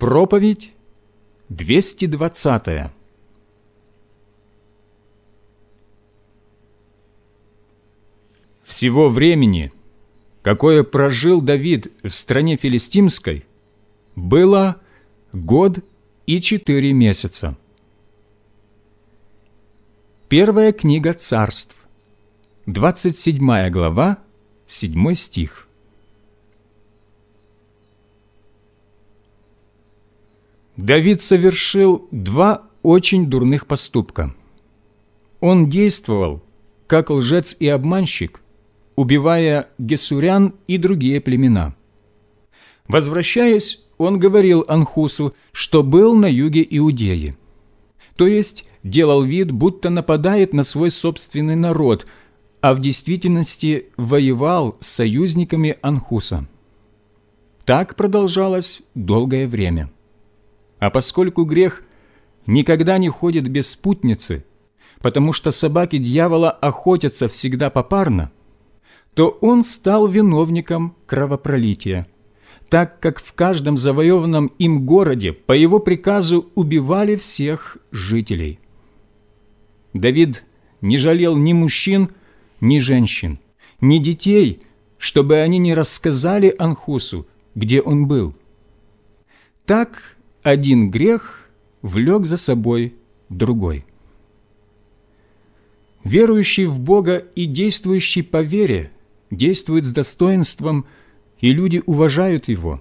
Проповедь 220. Всего времени, какое прожил Давид в стране филистимской, было год и четыре месяца. Первая книга царств, 27 глава, 7 стих. Давид совершил два очень дурных поступка. Он действовал как лжец и обманщик, убивая гесурян и другие племена. Возвращаясь, он говорил Анхусу, что был на юге Иудеи. То есть делал вид, будто нападает на свой собственный народ, а в действительности воевал с союзниками Анхуса. Так продолжалось долгое время. А поскольку грех никогда не ходит без спутницы, потому что собаки дьявола охотятся всегда попарно, то он стал виновником кровопролития, так как в каждом завоеванном им городе по его приказу убивали всех жителей. Давид не жалел ни мужчин, ни женщин, ни детей, чтобы они не рассказали Анхусу, где он был. Так один грех влек за собой другой. Верующий в Бога и действующий по вере действует с достоинством, и люди уважают его.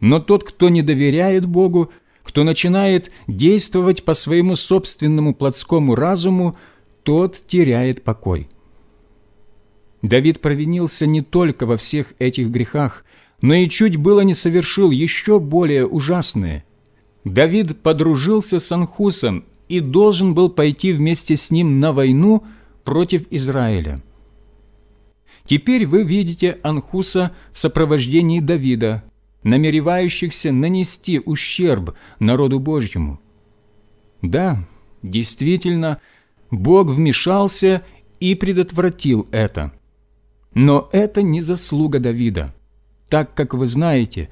Но тот, кто не доверяет Богу, кто начинает действовать по своему собственному плотскому разуму, тот теряет покой. Давид провинился не только во всех этих грехах, но и чуть было не совершил еще более ужасные – Давид подружился с Анхусом и должен был пойти вместе с ним на войну против Израиля. Теперь вы видите Анхуса в сопровождении Давида, намеревающихся нанести ущерб народу Божьему. Да, действительно, Бог вмешался и предотвратил это. Но это не заслуга Давида, так как вы знаете,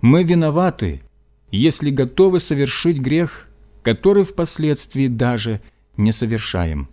мы виноваты – если готовы совершить грех, который впоследствии даже не совершаем.